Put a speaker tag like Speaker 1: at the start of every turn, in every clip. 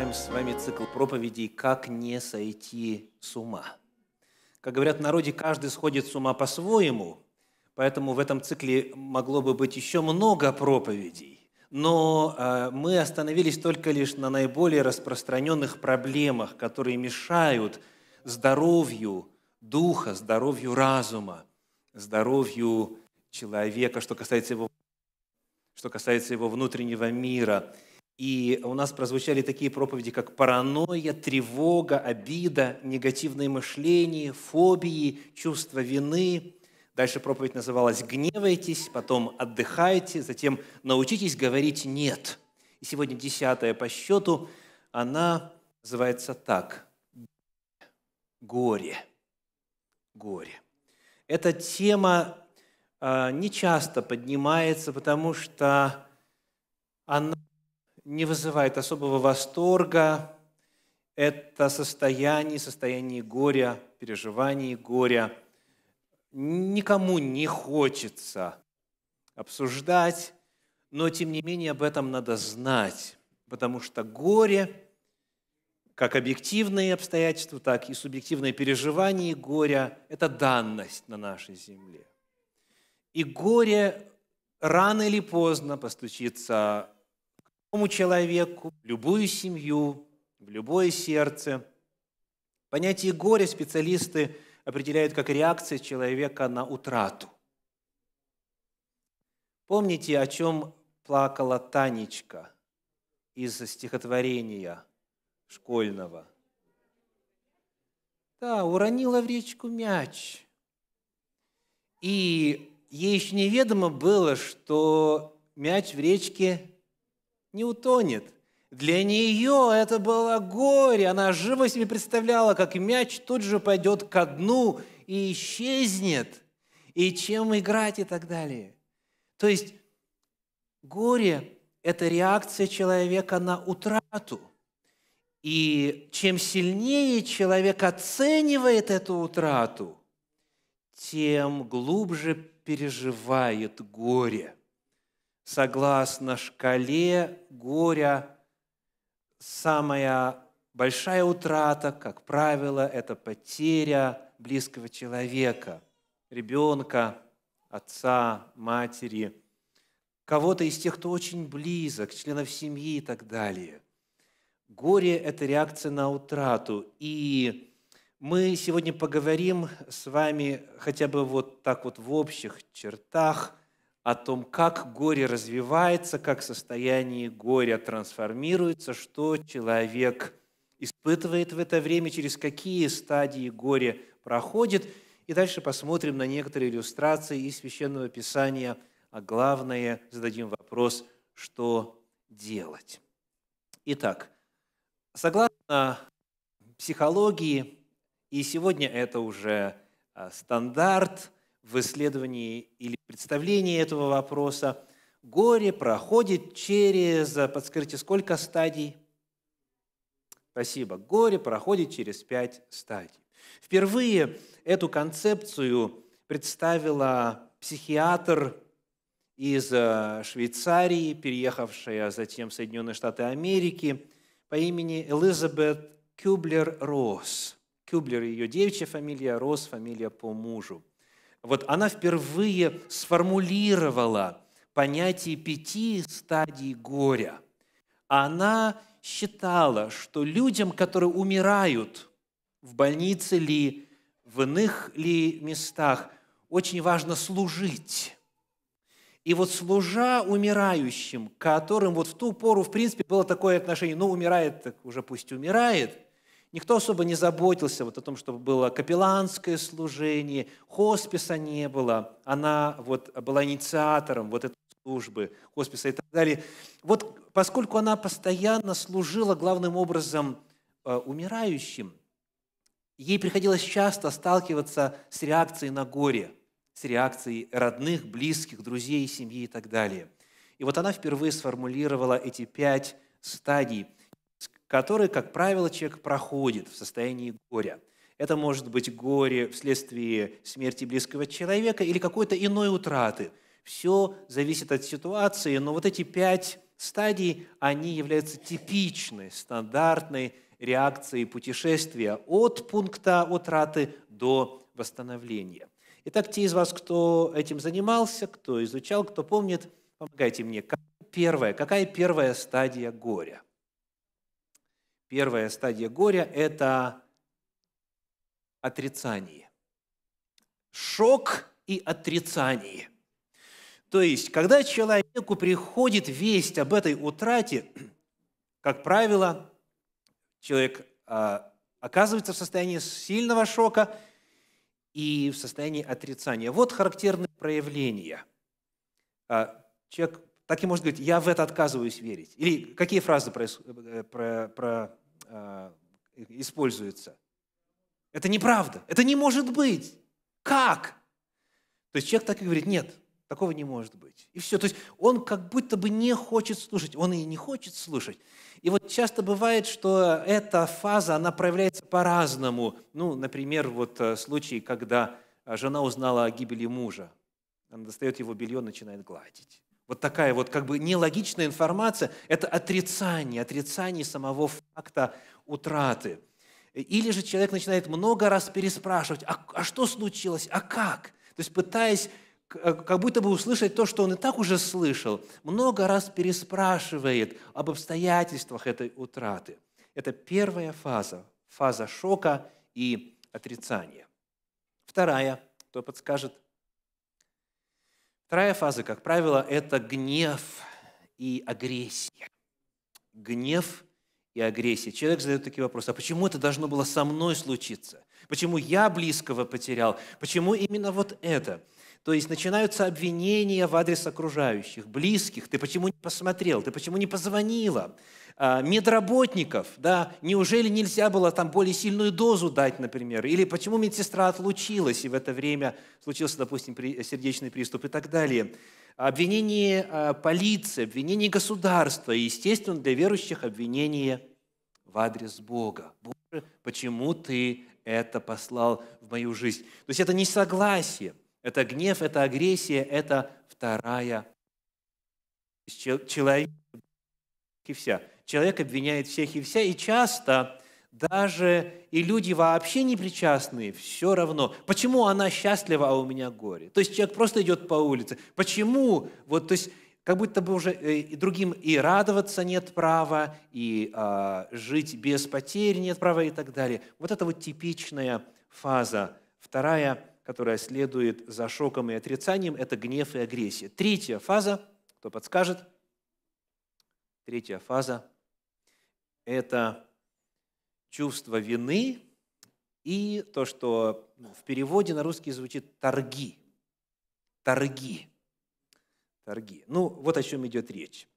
Speaker 1: завершаем с вами цикл проповедей «Как не сойти с ума». Как говорят в народе, каждый сходит с ума по-своему, поэтому в этом цикле могло бы быть еще много проповедей. Но э, мы остановились только лишь на наиболее распространенных проблемах, которые мешают здоровью духа, здоровью разума, здоровью человека, что касается его, что касается его внутреннего мира – и у нас прозвучали такие проповеди, как паранойя, тревога, обида, негативное мышление, фобии, чувство вины. Дальше проповедь называлась «Гневайтесь», потом «Отдыхайте», затем «Научитесь говорить «нет». И сегодня десятая по счету, она называется так «Горе». Горе. Эта тема э, а, не часто поднимается, потому что она не вызывает особого восторга. Это состояние, состояние горя, переживание горя. Никому не хочется обсуждать, но тем не менее об этом надо знать, потому что горе, как объективные обстоятельства, так и субъективное переживание горя – это данность на нашей земле. И горе рано или поздно постучится любому человеку, в любую семью, в любое сердце. Понятие горя специалисты определяют как реакция человека на утрату. Помните, о чем плакала Танечка из стихотворения школьного? Да, уронила в речку мяч. И ей еще неведомо было, что мяч в речке не утонет. Для нее это было горе. Она живо себе представляла, как мяч тут же пойдет ко дну и исчезнет. И чем играть и так далее. То есть горе – это реакция человека на утрату. И чем сильнее человек оценивает эту утрату, тем глубже переживает горе – согласно шкале горя, самая большая утрата, как правило, это потеря близкого человека, ребенка, отца, матери, кого-то из тех, кто очень близок, членов семьи и так далее. Горе – это реакция на утрату. И мы сегодня поговорим с вами хотя бы вот так вот в общих чертах – о том, как горе развивается, как состояние горя трансформируется, что человек испытывает в это время, через какие стадии горе проходит. И дальше посмотрим на некоторые иллюстрации из Священного Писания, а главное зададим вопрос, что делать. Итак, согласно психологии, и сегодня это уже а, стандарт в исследовании или Представление этого вопроса. Горе проходит через, э, подскажите, сколько стадий? Спасибо. Горе проходит через пять стадий. Впервые эту концепцию представила психиатр из э, Швейцарии, переехавшая затем в Соединенные Штаты Америки, по имени Элизабет Кюблер-Росс. Кюблер – ее девичья фамилия, Росс – фамилия по мужу вот она впервые сформулировала понятие пяти стадий горя. Она считала, что людям, которые умирают в больнице ли, в иных ли местах, очень важно служить. И вот служа умирающим, которым вот в ту пору, в принципе, было такое отношение, ну, умирает, так уже пусть умирает – Никто особо не заботился вот о том, чтобы было капелланское служение, хосписа не было. Она вот была инициатором вот этой службы, хосписа и так далее. Вот поскольку она постоянно служила главным образом э, умирающим, ей приходилось часто сталкиваться с реакцией на горе, с реакцией родных, близких, друзей, семьи и так далее. И вот она впервые сформулировала эти пять стадий – которые, как правило, человек проходит в состоянии горя. Это может быть горе вследствие смерти близкого человека или какой-то иной утраты. Все зависит от ситуации, но вот эти пять стадий, они являются типичной, стандартной реакцией путешествия от пункта утраты до восстановления. Итак, те из вас, кто этим занимался, кто изучал, кто помнит, помогайте мне. Первое, какая первая стадия горя – Первая стадия горя – это отрицание. Шок и отрицание. То есть, когда человеку приходит весть об этой утрате, как правило, человек а, оказывается в состоянии сильного шока и в состоянии отрицания. Вот характерные проявления. А, человек так и может говорить, я в это отказываюсь верить. Или какие фразы э, э, про, про, про, Э, используется. Это неправда. Это не может быть. Как? То есть человек так и говорит, нет, такого не может быть. И все. То есть он как будто бы не хочет слушать. Он и не хочет слушать. И вот часто бывает, что эта фаза, она проявляется по-разному. Ну, например, вот э, случай, когда э, жена узнала о гибели мужа. Она достает его белье, начинает гладить. Вот такая вот как бы нелогичная информация – это отрицание, отрицание самого факта утраты. Или же человек начинает много раз переспрашивать, а, а что случилось, а как? То есть пытаясь э, как будто бы услышать то, что он и так уже слышал, много раз переспрашивает об обстоятельствах этой утраты. Это первая фаза, фаза шока и отрицания. Вторая, кто подскажет? Вторая фаза, как правило, это гнев и агрессия. Гнев и агрессия. Человек задает такие вопросы, а почему это должно было со мной случиться? Почему я близкого потерял? Почему именно вот это? То есть начинаются обвинения в адрес окружающих, близких. Ты почему не посмотрел? Ты почему не позвонила? А, медработников, да, неужели нельзя было там более сильную дозу дать, например, или почему медсестра отлучилась, и в это время случился, допустим, сердечный приступ и так далее. Обвинение а, полиции, обвинение государства, и, естественно, для верующих обвинение в адрес Бога. Боже, почему ты это послал в мою жизнь? То есть это не согласие, это гнев, это агрессия, это вторая человек и вся. Человек обвиняет всех и вся, и часто даже и люди вообще не причастные, все равно. Почему она счастлива, а у меня горе? То есть человек просто идет по улице. Почему? Вот, то есть как будто бы уже э, другим и радоваться нет права, и а, жить без потерь нет права и так далее. Вот это вот типичная фаза. Вторая, которая следует за шоком и отрицанием, это гнев и агрессия. Третья фаза, кто подскажет? Третья фаза – это чувство вины и то, что ну, в переводе на русский звучит торги. Торги. Торги. Ну, вот о чем идет речь.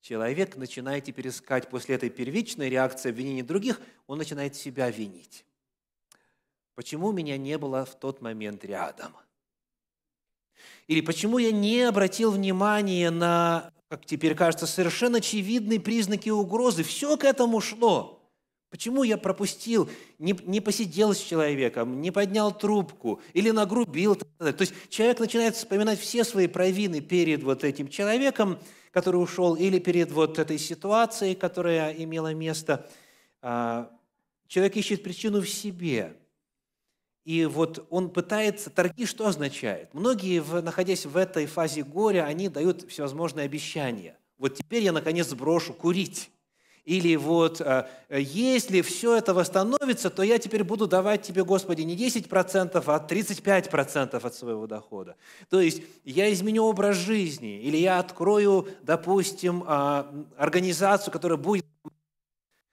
Speaker 1: Человек начинает теперь искать после этой первичной реакции обвинения других, он начинает себя винить. Почему меня не было в тот момент рядом? Или почему я не обратил внимания на как теперь кажется, совершенно очевидные признаки угрозы. Все к этому шло. Почему я пропустил, не, не посидел с человеком, не поднял трубку или нагрубил? То есть человек начинает вспоминать все свои провины перед вот этим человеком, который ушел, или перед вот этой ситуацией, которая имела место. А, человек ищет причину в себе. И вот он пытается, торги что означает? Многие, находясь в этой фазе горя, они дают всевозможные обещания. Вот теперь я наконец брошу курить. Или вот, э, если все это восстановится, то я теперь буду давать тебе, Господи, не 10%, а 35% от своего дохода. То есть я изменю образ жизни, или я открою, допустим, а, организацию, которая будет,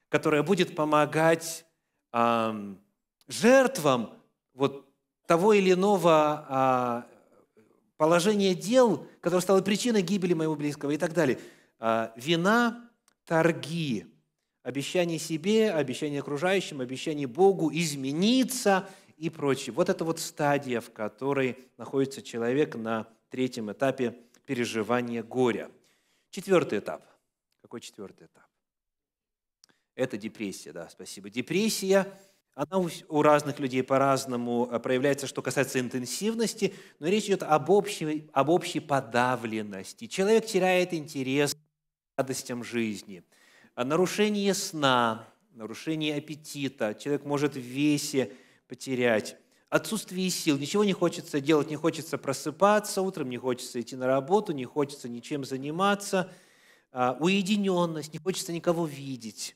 Speaker 1: которая будет помогать жертвам вот того или иного а, положения дел, которое стало причиной гибели моего близкого и так далее. А, вина, торги, обещание себе, обещание окружающим, обещание Богу измениться и прочее. Вот это вот стадия, в которой находится человек на третьем этапе переживания горя. Четвертый этап. Какой четвертый этап? Это депрессия, да, спасибо. Депрессия она у разных людей по-разному э, проявляется, что касается интенсивности, но речь идет об общей, об общей подавленности. Человек теряет интерес к радостям жизни. Э, нарушение сна, нарушение аппетита, человек может в весе потерять, отсутствие сил, ничего не хочется делать, не хочется просыпаться утром, не хочется идти на работу, не хочется ничем заниматься, э, уединенность, не хочется никого видеть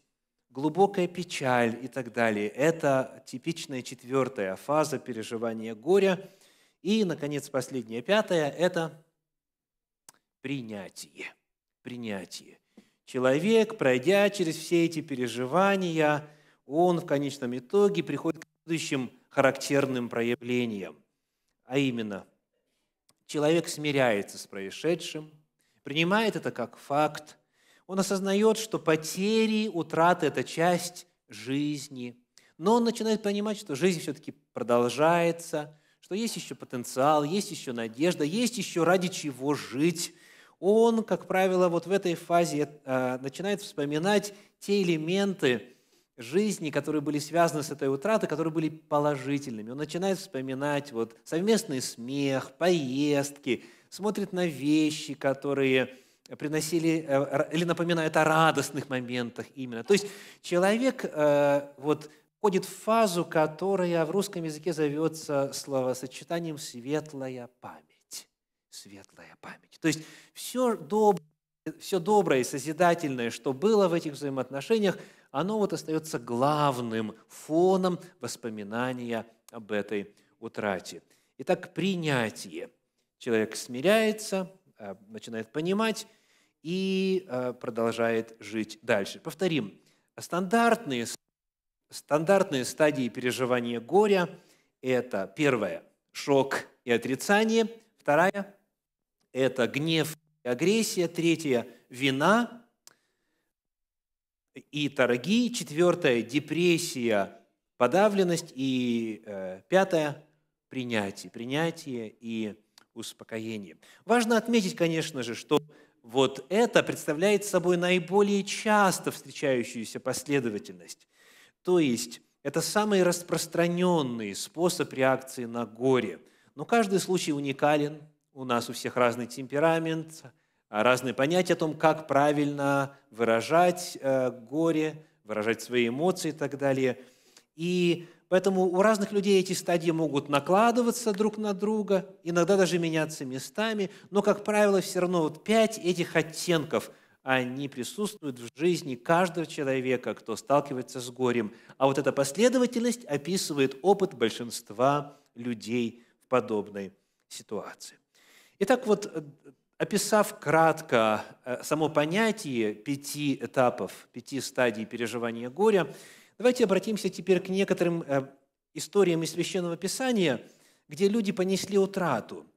Speaker 1: глубокая печаль и так далее. Это типичная четвертая фаза переживания горя. И, наконец, последняя пятая – это принятие. Принятие. Человек, пройдя через все эти переживания, он в конечном итоге приходит к следующим характерным проявлениям. А именно, человек смиряется с происшедшим, принимает это как факт – он осознает, что потери, утраты – это часть жизни. Но он начинает понимать, что жизнь все-таки продолжается, что есть еще потенциал, есть еще надежда, есть еще ради чего жить. Он, как правило, вот в этой фазе э, начинает вспоминать те элементы жизни, которые были связаны с этой утратой, которые были положительными. Он начинает вспоминать вот совместный смех, поездки, смотрит на вещи, которые приносили э, или напоминают о радостных моментах именно. То есть человек э, вот входит в фазу, которая в русском языке зовется словосочетанием «светлая память». Светлая память. То есть все доброе, все доброе и созидательное, что было в этих взаимоотношениях, оно вот остается главным фоном воспоминания об этой утрате. Итак, принятие. Человек смиряется, э, начинает понимать, и э, продолжает жить дальше. Повторим, стандартные, стандартные стадии переживания горя – это первое – шок и отрицание, вторая – это гнев и агрессия, третья – вина и торги, четвертая – депрессия, подавленность и э, пятое – принятие, принятие и успокоение. Важно отметить, конечно же, что вот это представляет собой наиболее часто встречающуюся последовательность. То есть это самый распространенный способ реакции на горе. Но каждый случай уникален, у нас у всех разный темперамент, а разные понятия о том, как правильно выражать э, горе, выражать свои эмоции и так далее. И Поэтому у разных людей эти стадии могут накладываться друг на друга, иногда даже меняться местами, но, как правило, все равно вот пять этих оттенков, они присутствуют в жизни каждого человека, кто сталкивается с горем. А вот эта последовательность описывает опыт большинства людей в подобной ситуации. Итак, вот э, описав кратко э, само понятие пяти этапов, пяти стадий переживания горя – Давайте обратимся теперь к некоторым э, историям из Священного Писания, где люди понесли утрату.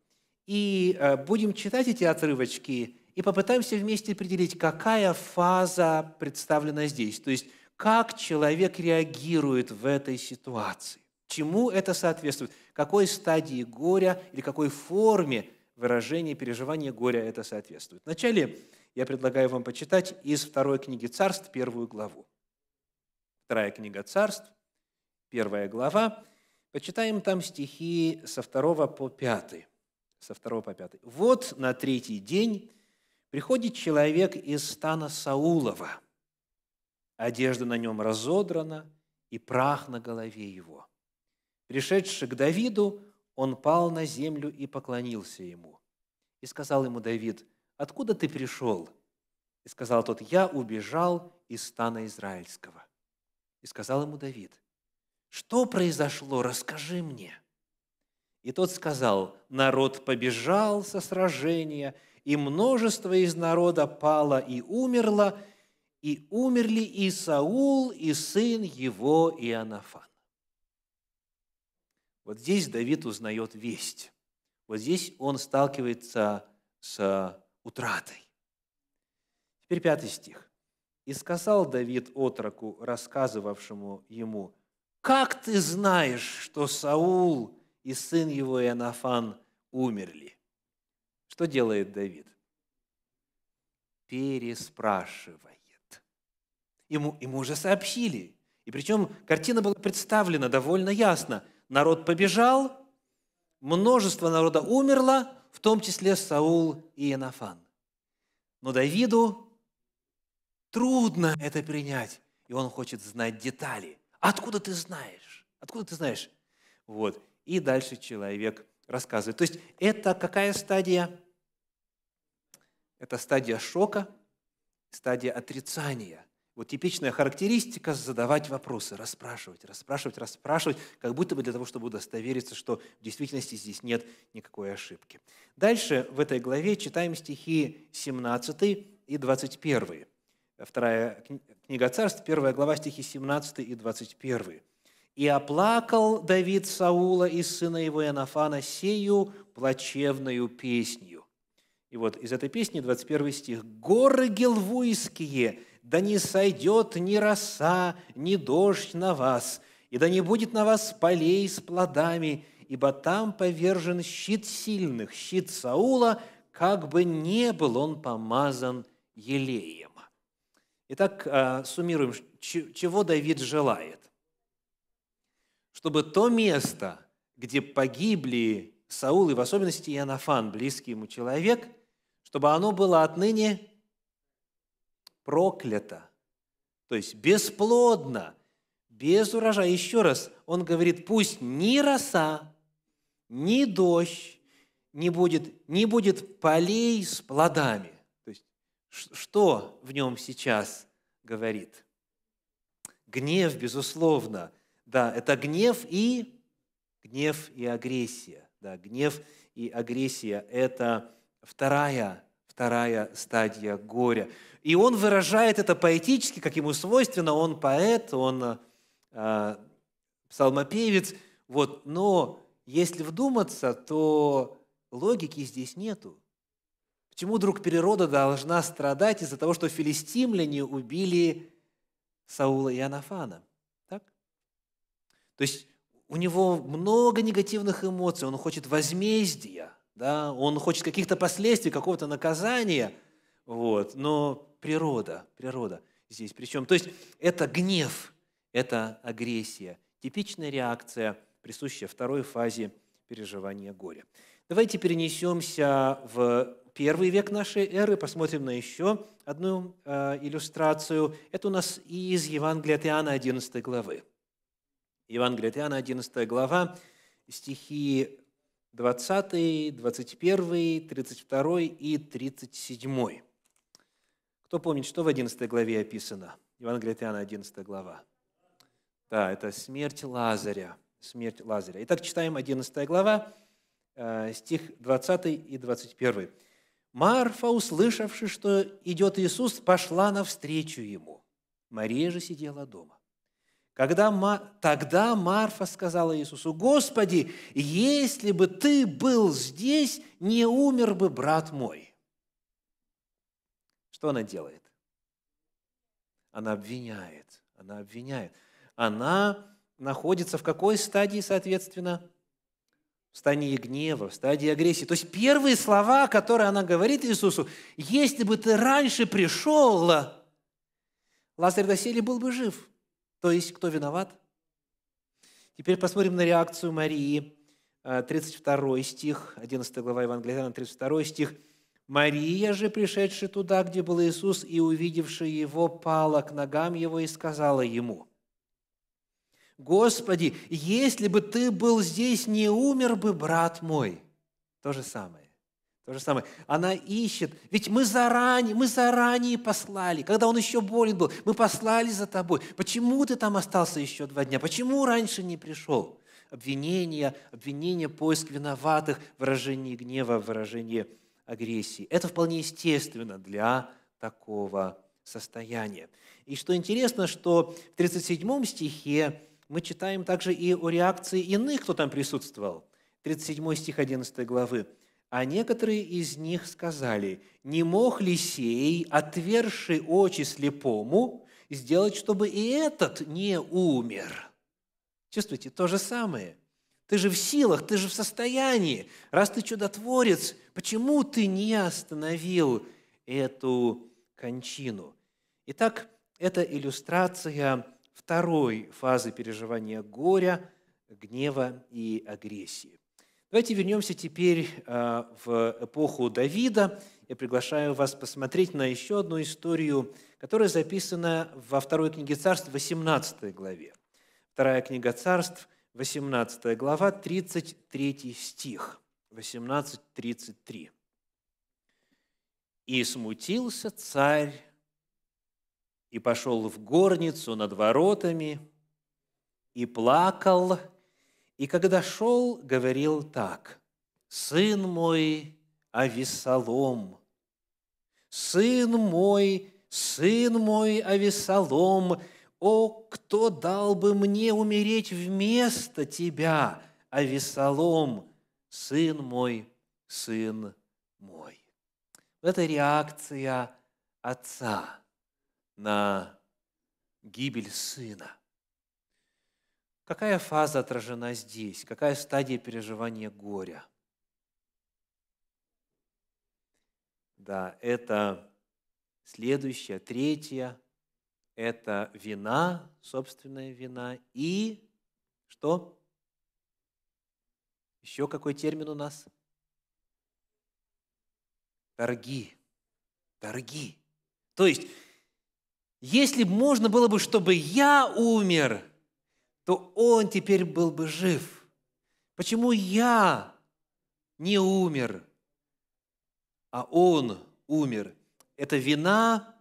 Speaker 1: И э, будем читать эти отрывочки и попытаемся вместе определить, какая фаза представлена здесь. То есть, как человек реагирует в этой ситуации. Чему это соответствует? Какой стадии горя или какой форме выражения переживания горя это соответствует? Вначале я предлагаю вам почитать из второй книги «Царств» первую главу. Вторая книга царств, первая глава. Почитаем там стихи со второго по пятый. Со второго по пятый. «Вот на третий день приходит человек из стана Саулова. Одежда на нем разодрана, и прах на голове его. Пришедший к Давиду, он пал на землю и поклонился ему. И сказал ему Давид, «Откуда ты пришел?» И сказал тот, «Я убежал из стана Израильского». И сказал ему Давид, что произошло, расскажи мне. И тот сказал, народ побежал со сражения, и множество из народа пало и умерло, и умерли и Саул, и сын его Иоаннафан. Вот здесь Давид узнает весть. Вот здесь он сталкивается с утратой. Теперь пятый стих. И сказал Давид отроку, рассказывавшему ему, «Как ты знаешь, что Саул и сын его Иоаннафан умерли?» Что делает Давид? Переспрашивает. Ему, ему уже сообщили. И причем картина была представлена довольно ясно. Народ побежал, множество народа умерло, в том числе Саул и Иоаннафан. Но Давиду Трудно это принять. И он хочет знать детали. Откуда ты знаешь? Откуда ты знаешь? Вот. И дальше человек рассказывает. То есть это какая стадия? Это стадия шока, стадия отрицания. Вот типичная характеристика – задавать вопросы, расспрашивать, расспрашивать, расспрашивать, как будто бы для того, чтобы удостовериться, что в действительности здесь нет никакой ошибки. Дальше в этой главе читаем стихи 17 и 21 вторая книга царств, первая глава, стихи 17 и 21. «И оплакал Давид Саула и сына его Иоаннафана сею плачевную песнью». И вот из этой песни 21 стих. «Горы Гелвуйские, да не сойдет ни роса, ни дождь на вас, и да не будет на вас полей с плодами, ибо там повержен щит сильных, щит Саула, как бы не был он помазан елеем». Итак, э, суммируем, чего Давид желает? Чтобы то место, где погибли Саул и в особенности Янафан, близкий ему человек, чтобы оно было отныне проклято, то есть бесплодно, без урожая. Еще раз, он говорит, пусть ни роса, ни дождь не будет, не будет полей с плодами что в нем сейчас говорит? Гнев, безусловно. Да, это гнев и гнев и агрессия. Да, гнев и агрессия – это вторая, вторая стадия горя. И он выражает это поэтически, как ему свойственно. Он поэт, он э, псалмопевец. Вот. Но если вдуматься, то логики здесь нету. Почему вдруг природа должна страдать из-за того, что филистимляне убили Саула и Анафана? Так? То есть у него много негативных эмоций, он хочет возмездия, да? он хочет каких-то последствий, какого-то наказания, вот. но природа, природа здесь причем. То есть это гнев, это агрессия, типичная реакция, присущая второй фазе переживания горя. Давайте перенесемся в первый век нашей эры, посмотрим на еще одну э, иллюстрацию. Это у нас из Евангелия от Иоанна 11 главы. Евангелие от Иоанна 11 глава, стихи 20, 21, 32 и 37. Кто помнит, что в 11 главе описано? Евангелие от Иоанна 11 глава. Да, это смерть Лазаря. Смерть Лазаря. Итак, читаем 11 глава, э, стих 20 и 21. Марфа, услышавши, что идет Иисус, пошла навстречу ему. Мария же сидела дома. Когда Ма... Тогда Марфа сказала Иисусу, «Господи, если бы ты был здесь, не умер бы брат мой». Что она делает? Она обвиняет, она обвиняет. Она находится в какой стадии, соответственно, в стадии гнева, в стадии агрессии. То есть первые слова, которые она говорит Иисусу, если бы ты раньше пришел, Лазарь доселе был бы жив. То есть кто виноват? Теперь посмотрим на реакцию Марии. 32 э, стих, 11 глава Евангелия, 32 стих. «Мария же, пришедшая туда, где был Иисус, и увидевшая его, пала к ногам его и сказала ему – Господи, если бы ты был здесь, не умер бы брат мой. То же самое. То же самое. Она ищет. Ведь мы заранее, мы заранее послали. Когда он еще болен был, мы послали за тобой. Почему ты там остался еще два дня? Почему раньше не пришел? Обвинение, обвинение, поиск виноватых, выражение гнева, выражение агрессии. Это вполне естественно для такого состояния. И что интересно, что в 37 стихе мы читаем также и о реакции иных, кто там присутствовал. 37 стих 11 главы. «А некоторые из них сказали, не мог ли сей, отверши очи слепому, сделать, чтобы и этот не умер?» Чувствуете, то же самое. Ты же в силах, ты же в состоянии. Раз ты чудотворец, почему ты не остановил эту кончину? Итак, это иллюстрация второй фазы переживания горя, гнева и агрессии. Давайте вернемся теперь а, в эпоху Давида. Я приглашаю вас посмотреть на еще одну историю, которая записана во второй книге царств, 18 главе. Вторая книга царств, 18 глава, 33 стих. 18.33. «И смутился царь и пошел в горницу над воротами, и плакал, и когда шел, говорил так, «Сын мой, Авесолом, сын мой, сын мой, Авесолом, о, кто дал бы мне умереть вместо тебя, Авесолом, сын мой, сын мой». Это реакция отца – на гибель сына. Какая фаза отражена здесь? Какая стадия переживания горя? Да, это следующая, третья, это вина, собственная вина, и что? Еще какой термин у нас? Торги. Торги. То есть если можно было бы, чтобы я умер, то он теперь был бы жив. Почему я не умер, а он умер? Это вина,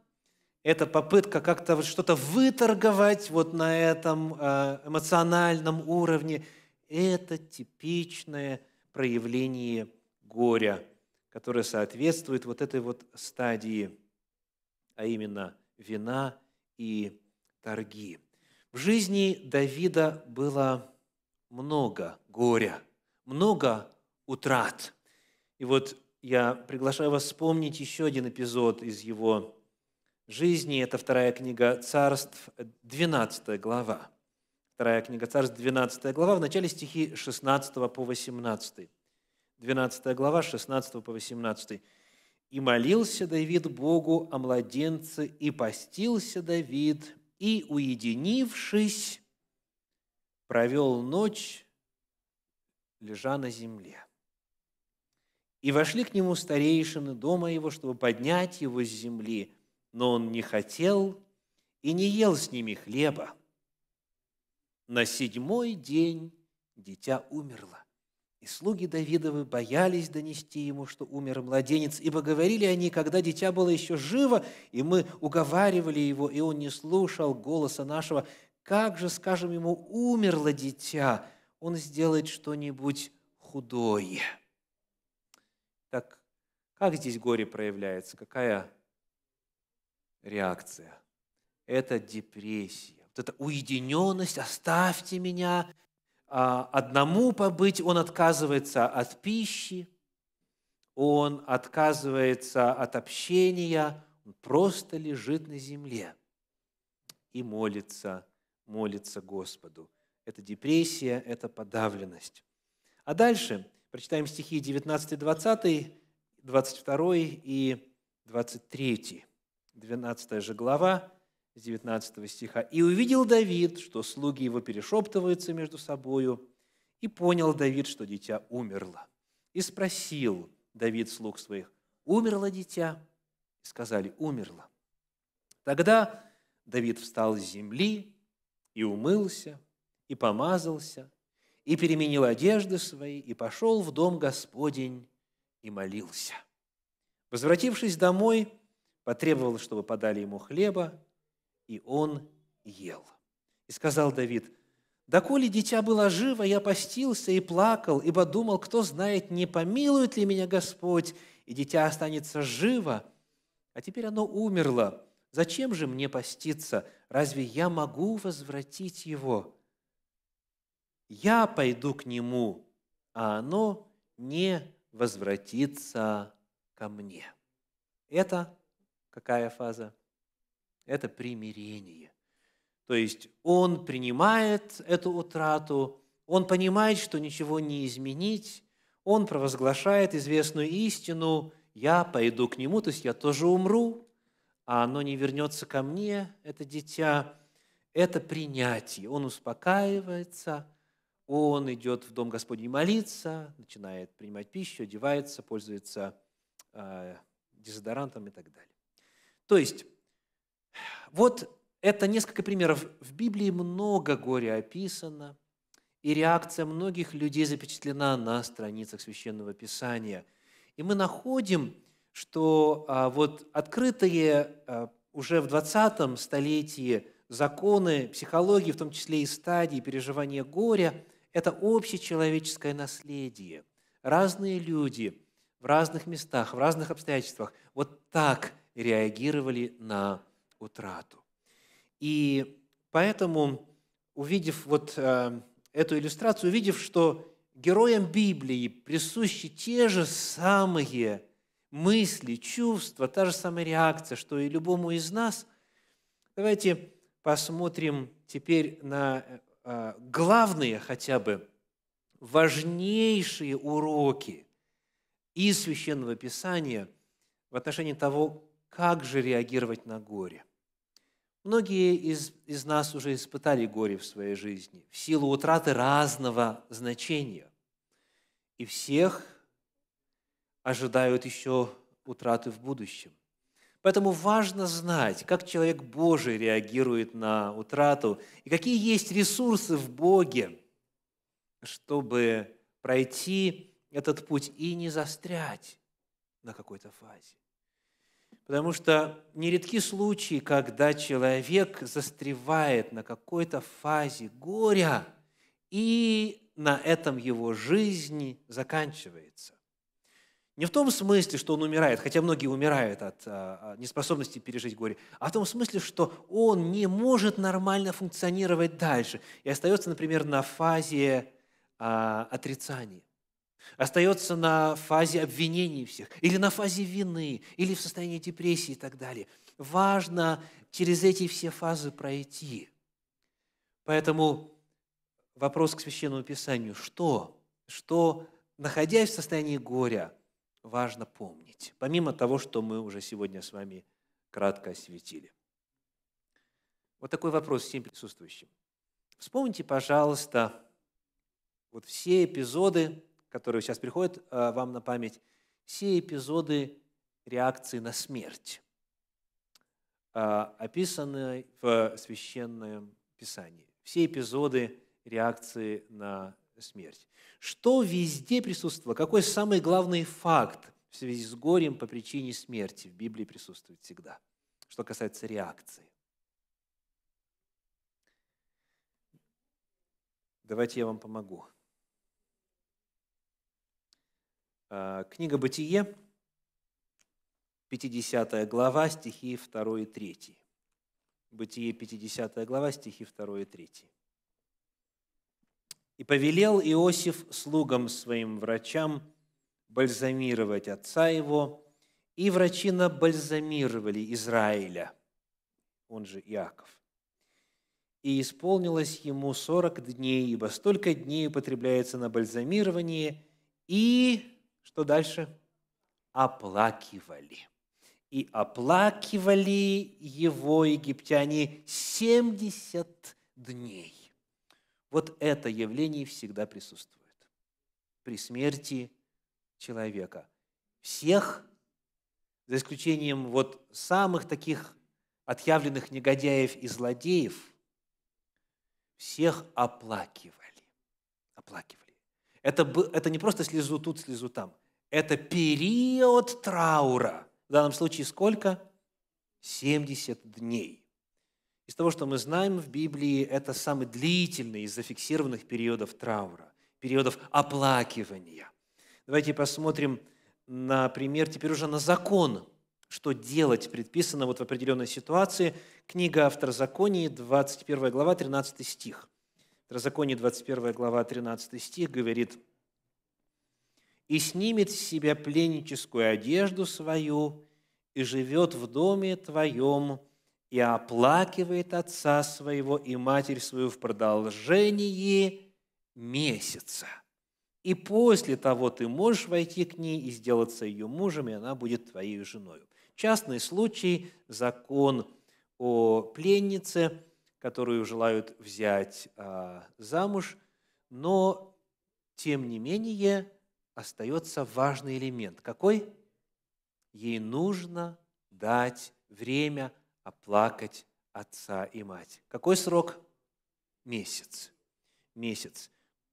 Speaker 1: это попытка как-то вот что-то выторговать вот на этом э, эмоциональном уровне. Это типичное проявление горя, которое соответствует вот этой вот стадии, а именно – вина и торги. В жизни Давида было много горя, много утрат. И вот я приглашаю вас вспомнить еще один эпизод из его жизни. Это вторая книга Царств, 12 глава. Вторая книга Царств, 12 глава, в начале стихи 16 по 18. 12 глава, 16 по 18. И молился Давид Богу о младенце, и постился Давид, и, уединившись, провел ночь, лежа на земле. И вошли к нему старейшины дома его, чтобы поднять его с земли, но он не хотел и не ел с ними хлеба. На седьмой день дитя умерло. И слуги Давидовы боялись донести ему, что умер младенец, ибо говорили они, когда дитя было еще живо, и мы уговаривали его, и он не слушал голоса нашего. Как же, скажем ему, умерло дитя, он сделает что-нибудь худое. Так, как здесь горе проявляется? Какая реакция? Это депрессия. Вот эта уединенность, оставьте меня, а, одному побыть, он отказывается от пищи, он отказывается от общения, он просто лежит на земле и молится, молится Господу. Это депрессия, это подавленность. А дальше прочитаем стихи 19, 20, 22 и 23. 12 же глава, с 19 стиха. «И увидел Давид, что слуги его перешептываются между собою, и понял Давид, что дитя умерло. И спросил Давид слуг своих, умерло дитя? И сказали, умерло. Тогда Давид встал с земли и умылся, и помазался, и переменил одежды свои, и пошел в дом Господень и молился. Возвратившись домой, потребовал, чтобы подали ему хлеба, и он ел. И сказал Давид, «Доколе дитя было живо, я постился и плакал, ибо думал, кто знает, не помилует ли меня Господь, и дитя останется живо. А теперь оно умерло. Зачем же мне поститься? Разве я могу возвратить его? Я пойду к нему, а оно не возвратится ко мне». Это какая фаза? Это примирение. То есть он принимает эту утрату, он понимает, что ничего не изменить, он провозглашает известную истину, я пойду к нему, то есть я тоже умру, а оно не вернется ко мне, это дитя, это принятие. Он успокаивается, он идет в дом Господний молиться, начинает принимать пищу, одевается, пользуется э, дезодорантом и так далее. То есть вот это несколько примеров. В Библии много горя описано, и реакция многих людей запечатлена на страницах Священного Писания. И мы находим, что а, вот открытые а, уже в 20 столетии законы психологии, в том числе и стадии переживания горя, это общечеловеческое наследие. Разные люди в разных местах, в разных обстоятельствах вот так реагировали на утрату. И поэтому, увидев вот э, эту иллюстрацию, увидев, что героям Библии присущи те же самые мысли, чувства, та же самая реакция, что и любому из нас, давайте посмотрим теперь на э, э главные хотя бы важнейшие уроки из священного писания в отношении того, как же реагировать на горе – Многие из, из нас уже испытали горе в своей жизни в силу утраты разного значения. И всех ожидают еще утраты в будущем. Поэтому важно знать, как человек Божий реагирует на утрату и какие есть ресурсы в Боге, чтобы пройти этот путь и не застрять на какой-то фазе. Потому что нередки случаи, когда человек застревает на какой-то фазе горя, и на этом его жизнь заканчивается. Не в том смысле, что он умирает, хотя многие умирают от а, а, неспособности пережить горе, а в том смысле, что он не может нормально функционировать дальше и остается, например, на фазе а, отрицания остается на фазе обвинений всех, или на фазе вины, или в состоянии депрессии и так далее. Важно через эти все фазы пройти. Поэтому вопрос к Священному Писанию. Что? Что, находясь в состоянии горя, важно помнить, помимо того, что мы уже сегодня с вами кратко осветили. Вот такой вопрос всем присутствующим. Вспомните, пожалуйста, вот все эпизоды, которые сейчас приходят э, вам на память, все эпизоды реакции на смерть, э, описанные в Священном Писании. Все эпизоды реакции на смерть. Что везде присутствовало? Какой самый главный факт в связи с горем по причине смерти в Библии присутствует всегда, что касается реакции? Давайте я вам помогу. Э, книга «Бытие», 50 глава, стихи 2 и 3. Бытие, 50 глава, стихи 2 и 3. «И повелел Иосиф слугам своим врачам бальзамировать отца его, и врачи набальзамировали Израиля, он же Иаков. И исполнилось ему сорок дней, ибо столько дней употребляется на бальзамирование, и что дальше? Оплакивали. И оплакивали его египтяне 70 дней. Вот это явление всегда присутствует при смерти человека. Всех, за исключением вот самых таких отъявленных негодяев и злодеев, всех оплакивали. Оплакивали. Это, это не просто слезу тут, слезу там. Это период траура. В данном случае сколько? 70 дней. Из того, что мы знаем в Библии, это самый длительный из зафиксированных периодов траура, периодов оплакивания. Давайте посмотрим, например, теперь уже на закон, что делать предписано вот в определенной ситуации. Книга «Автор законий», 21 глава, 13 стих. Второзаконие, 21 глава, 13 стих говорит, «И снимет с себя пленническую одежду свою, и живет в доме твоем, и оплакивает отца своего и матерь свою в продолжении месяца. И после того ты можешь войти к ней и сделаться ее мужем, и она будет твоей женой. Частный случай, закон о пленнице – которую желают взять а, замуж, но тем не менее остается важный элемент. Какой? Ей нужно дать время оплакать отца и мать. Какой срок? Месяц. Месяц.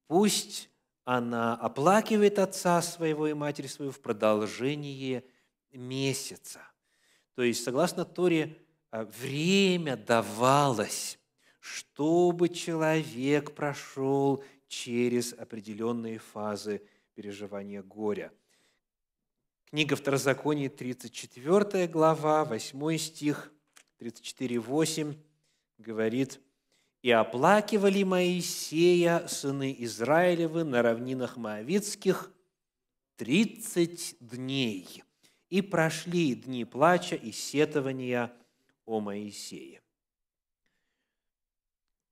Speaker 1: Пусть она оплакивает отца своего и матери свою в продолжении месяца. То есть, согласно Торе, а, время давалось чтобы человек прошел через определенные фазы переживания горя. Книга Второзакония, 34 глава, 8 стих, 34,8 говорит, «И оплакивали Моисея, сыны Израилевы, на равнинах Моавицких, тридцать дней, и прошли дни плача и сетования о Моисее».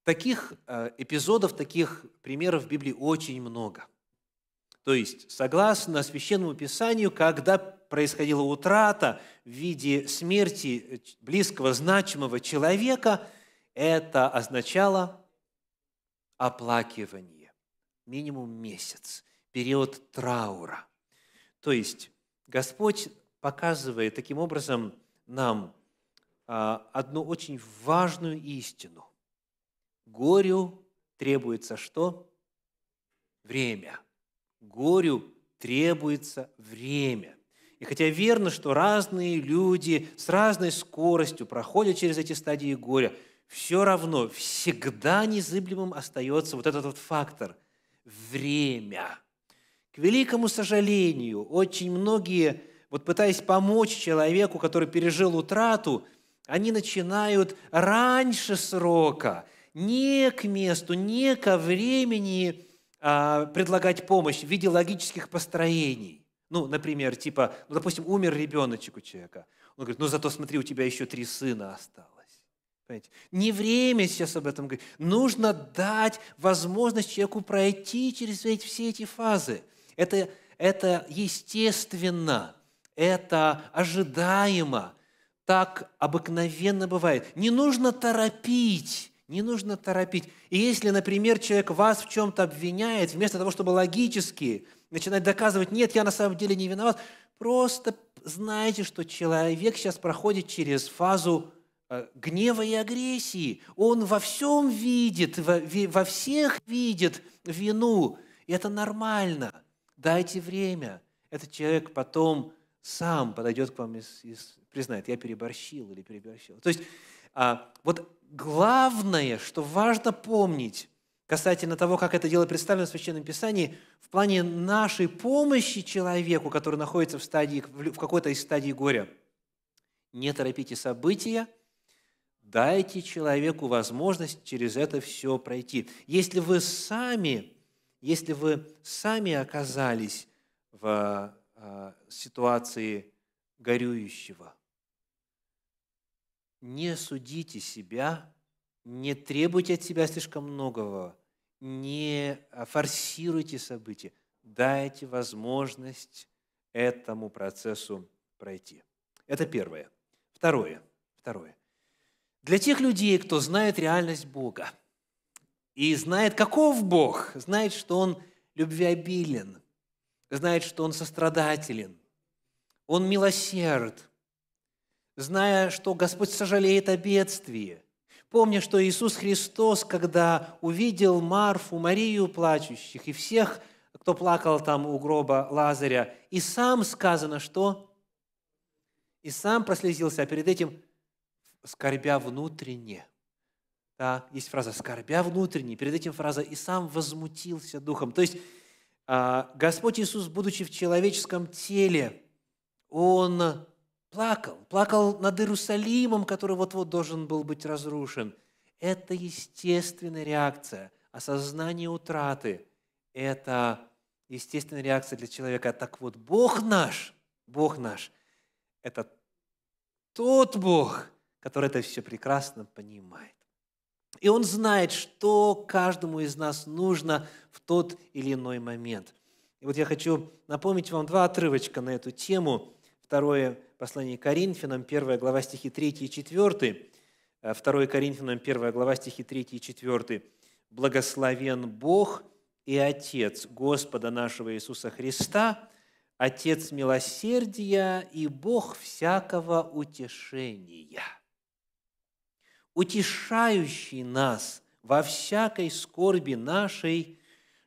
Speaker 1: Таких э, эпизодов, таких примеров в Библии очень много. То есть, согласно Священному Писанию, когда происходила утрата в виде смерти э, близкого, значимого человека, это означало оплакивание, минимум месяц, период траура. То есть, Господь показывает таким образом нам а, одну очень важную истину Горю требуется что? Время. Горю требуется время. И хотя верно, что разные люди с разной скоростью проходят через эти стадии горя, все равно всегда незыблемым остается вот этот вот фактор – время. К великому сожалению, очень многие, вот пытаясь помочь человеку, который пережил утрату, они начинают раньше срока – не к месту, не ко времени а, предлагать помощь в виде логических построений. Ну, например, типа, ну, допустим, умер ребеночек у человека. Он говорит, ну, зато смотри, у тебя еще три сына осталось. Понимаете? Не время сейчас об этом говорить. Нужно дать возможность человеку пройти через эти, все эти фазы. Это, это естественно, это ожидаемо. Так обыкновенно бывает. Не нужно торопить не нужно торопить. И если, например, человек вас в чем-то обвиняет, вместо того, чтобы логически начинать доказывать, нет, я на самом деле не виноват, просто знайте, что человек сейчас проходит через фазу э, гнева и агрессии. Он во всем видит, во, всех видит вину. И это нормально. Дайте время. Этот человек потом сам подойдет к вам и признает, я переборщил или переборщил. То есть а, вот главное, что важно помнить касательно того, как это дело представлено в Священном Писании, в плане нашей помощи человеку, который находится в, стадии, в какой-то из стадий горя. Не торопите события, дайте человеку возможность через это все пройти. Если вы сами, если вы сами оказались в а, ситуации горюющего – не судите себя, не требуйте от себя слишком многого, не а, форсируйте события, дайте возможность этому процессу пройти. Это первое. Второе. Второе. Для тех людей, кто знает реальность Бога и знает, каков Бог, знает, что Он любвеобилен, знает, что Он сострадателен, Он милосерд – зная, что Господь сожалеет о бедствии. Помня, что Иисус Христос, когда увидел Марфу, Марию плачущих и всех, кто плакал там у гроба Лазаря, и сам сказано, что? И сам прослезился, а перед этим скорбя внутренне. Да, есть фраза «скорбя внутренне», перед этим фраза «и сам возмутился духом». То есть а, Господь Иисус, будучи в человеческом теле, Он Плакал. Плакал над Иерусалимом, который вот-вот должен был быть разрушен. Это естественная реакция. Осознание утраты – это естественная реакция для человека. Так вот, Бог наш, Бог наш – это тот Бог, который это все прекрасно понимает. И Он знает, что каждому из нас нужно в тот или иной момент. И вот я хочу напомнить вам два отрывочка на эту тему – Второе послание Коринфянам, первая глава стихи 3 и 4. 2 э, Коринфянам, 1 глава стихи 3 и 4. «Благословен Бог и Отец Господа нашего Иисуса Христа, Отец милосердия и Бог всякого утешения, утешающий нас во всякой скорби нашей,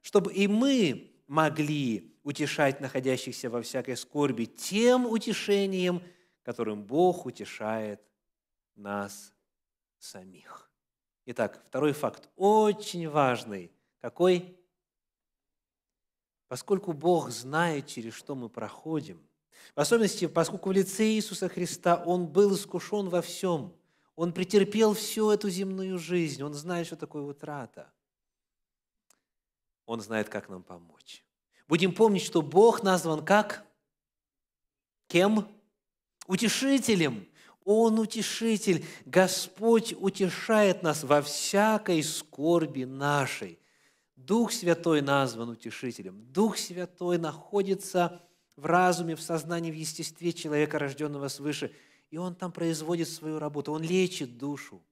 Speaker 1: чтобы и мы могли утешать находящихся во всякой скорби тем утешением, которым Бог утешает нас самих. Итак, второй факт, очень важный. Какой? Поскольку Бог знает, через что мы проходим, в особенности, поскольку в лице Иисуса Христа Он был искушен во всем, Он претерпел всю эту земную жизнь, Он знает, что такое утрата, Он знает, как нам помочь. Будем помнить, что Бог назван как? Кем? Утешителем. Он утешитель. Господь утешает нас во всякой скорби нашей. Дух Святой назван утешителем. Дух Святой находится в разуме, в сознании, в естестве человека, рожденного свыше. И он там производит свою работу. Он лечит душу.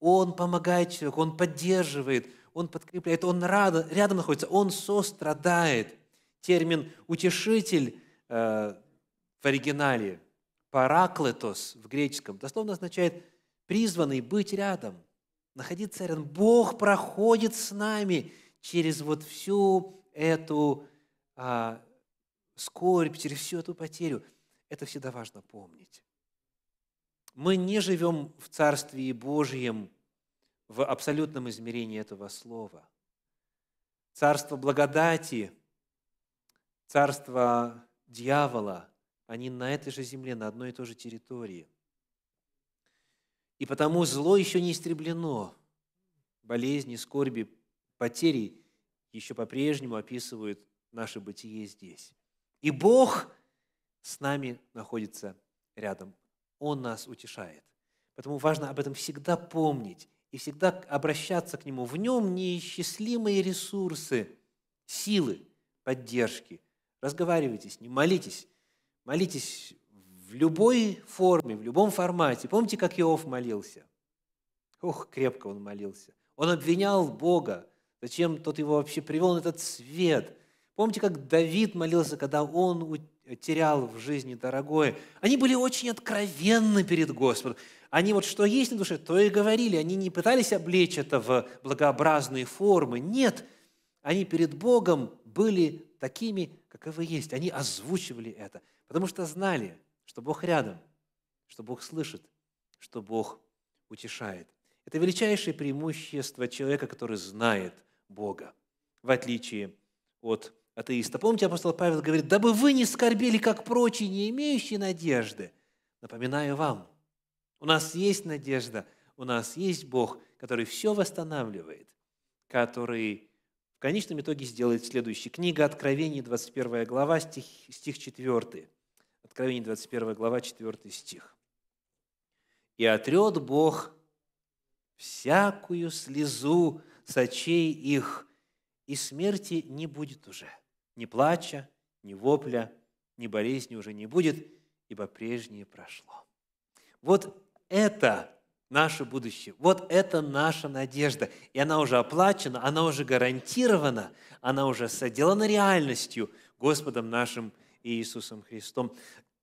Speaker 1: Он помогает человеку, он поддерживает, он подкрепляет, Он рада, рядом находится, Он сострадает. Термин «утешитель» э, в оригинале «параклетос» в греческом дословно означает «призванный быть рядом», находиться рядом. Бог проходит с нами через вот всю эту а, скорбь, через всю эту потерю. Это всегда важно помнить. Мы не живем в Царстве Божьем – в абсолютном измерении этого слова. Царство благодати, царство дьявола, они на этой же земле, на одной и той же территории. И потому зло еще не истреблено. Болезни, скорби, потери еще по-прежнему описывают наше бытие здесь. И Бог с нами находится рядом. Он нас утешает. Поэтому важно об этом всегда помнить и всегда обращаться к Нему. В Нем неисчислимые ресурсы, силы, поддержки. Разговаривайте с Ним, молитесь. Молитесь в любой форме, в любом формате. Помните, как Иов молился? Ох, крепко он молился. Он обвинял Бога. Зачем тот его вообще привел на этот свет? Помните, как Давид молился, когда он терял в жизни дорогое? Они были очень откровенны перед Господом они вот что есть на душе, то и говорили. Они не пытались облечь это в благообразные формы. Нет, они перед Богом были такими, каковы есть. Они озвучивали это, потому что знали, что Бог рядом, что Бог слышит, что Бог утешает. Это величайшее преимущество человека, который знает Бога, в отличие от атеиста. Помните, апостол Павел говорит, «Дабы вы не скорбели, как прочие, не имеющие надежды, напоминаю вам, у нас есть надежда, у нас есть Бог, который все восстанавливает, который в конечном итоге сделает следующее. Книга Откровений, 21 глава, стих, стих 4. Откровение, 21 глава, 4 стих. «И отрет Бог всякую слезу сочей их, и смерти не будет уже, ни плача, ни вопля, ни болезни уже не будет, ибо прежнее прошло». Вот это наше будущее. Вот это наша надежда. И она уже оплачена, она уже гарантирована, она уже соделана реальностью Господом нашим Иисусом Христом.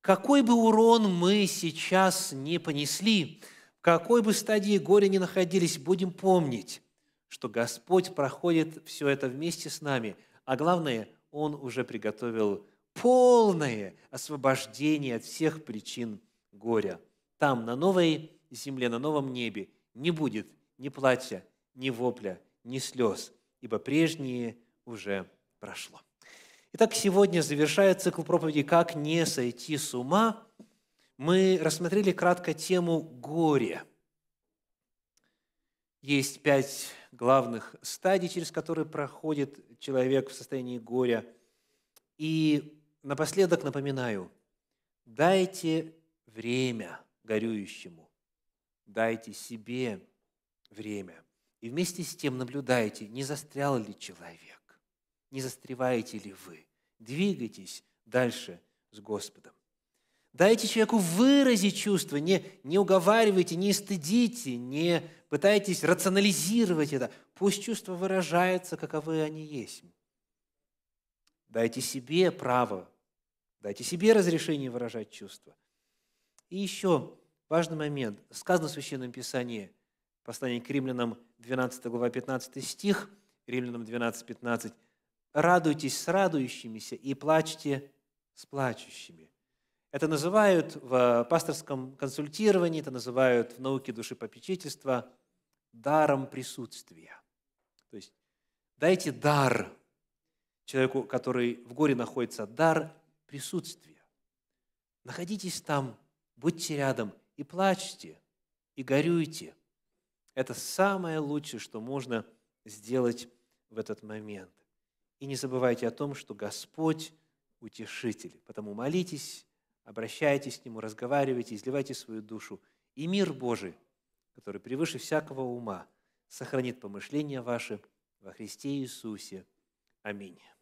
Speaker 1: Какой бы урон мы сейчас не понесли, в какой бы стадии горя не находились, будем помнить, что Господь проходит все это вместе с нами. А главное, Он уже приготовил полное освобождение от всех причин горя – там, на новой земле, на новом небе не будет ни платья, ни вопля, ни слез, ибо прежнее уже прошло. Итак, сегодня завершая цикл проповеди «Как не сойти с ума». Мы рассмотрели кратко тему горя. Есть пять главных стадий, через которые проходит человек в состоянии горя. И напоследок напоминаю, дайте время – горюющему. Дайте себе время. И вместе с тем наблюдайте, не застрял ли человек, не застреваете ли вы. Двигайтесь дальше с Господом. Дайте человеку выразить чувства, не, не уговаривайте, не стыдите, не пытайтесь рационализировать это. Пусть чувства выражаются, каковы они есть. Дайте себе право, дайте себе разрешение выражать чувства. И еще важный момент. Сказано в Священном Писании, послание к римлянам, 12 глава, 15 стих, римлянам 12, 15. «Радуйтесь с радующимися и плачьте с плачущими». Это называют в пасторском консультировании, это называют в науке души попечительства даром присутствия. То есть дайте дар человеку, который в горе находится, дар присутствия. Находитесь там – будьте рядом и плачьте, и горюйте. Это самое лучшее, что можно сделать в этот момент. И не забывайте о том, что Господь – утешитель. Потому молитесь, обращайтесь к Нему, разговаривайте, изливайте свою душу. И мир Божий, который превыше всякого ума, сохранит помышления ваши во Христе Иисусе. Аминь.